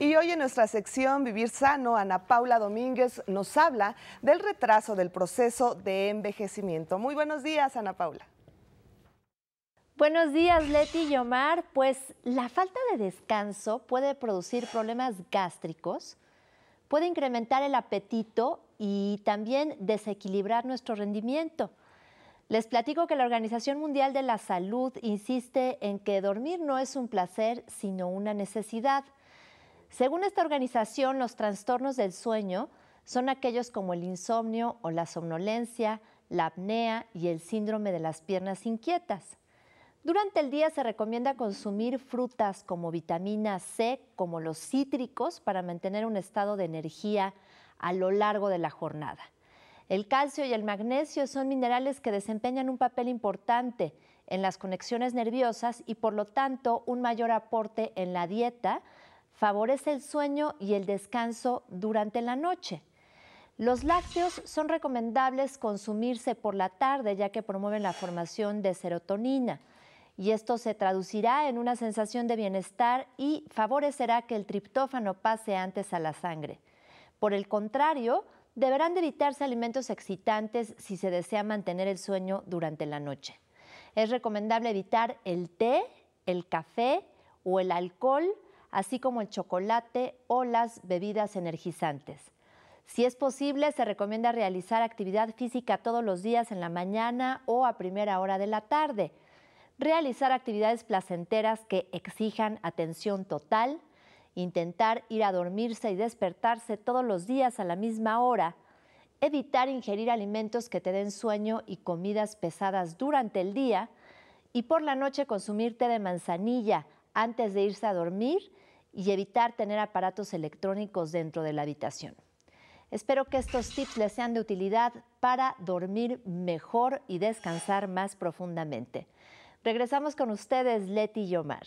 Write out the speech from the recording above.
Y hoy en nuestra sección Vivir Sano, Ana Paula Domínguez nos habla del retraso del proceso de envejecimiento. Muy buenos días, Ana Paula. Buenos días, Leti y Omar. Pues la falta de descanso puede producir problemas gástricos, puede incrementar el apetito y también desequilibrar nuestro rendimiento. Les platico que la Organización Mundial de la Salud insiste en que dormir no es un placer, sino una necesidad. Según esta organización, los trastornos del sueño son aquellos como el insomnio o la somnolencia, la apnea y el síndrome de las piernas inquietas. Durante el día se recomienda consumir frutas como vitamina C, como los cítricos, para mantener un estado de energía a lo largo de la jornada. El calcio y el magnesio son minerales que desempeñan un papel importante en las conexiones nerviosas y por lo tanto un mayor aporte en la dieta favorece el sueño y el descanso durante la noche. Los lácteos son recomendables consumirse por la tarde ya que promueven la formación de serotonina y esto se traducirá en una sensación de bienestar y favorecerá que el triptófano pase antes a la sangre. Por el contrario, deberán de evitarse alimentos excitantes si se desea mantener el sueño durante la noche. Es recomendable evitar el té, el café o el alcohol así como el chocolate o las bebidas energizantes. Si es posible, se recomienda realizar actividad física todos los días en la mañana o a primera hora de la tarde. Realizar actividades placenteras que exijan atención total. Intentar ir a dormirse y despertarse todos los días a la misma hora. Evitar ingerir alimentos que te den sueño y comidas pesadas durante el día. Y por la noche consumir té de manzanilla, antes de irse a dormir y evitar tener aparatos electrónicos dentro de la habitación. Espero que estos tips les sean de utilidad para dormir mejor y descansar más profundamente. Regresamos con ustedes, Leti y Omar.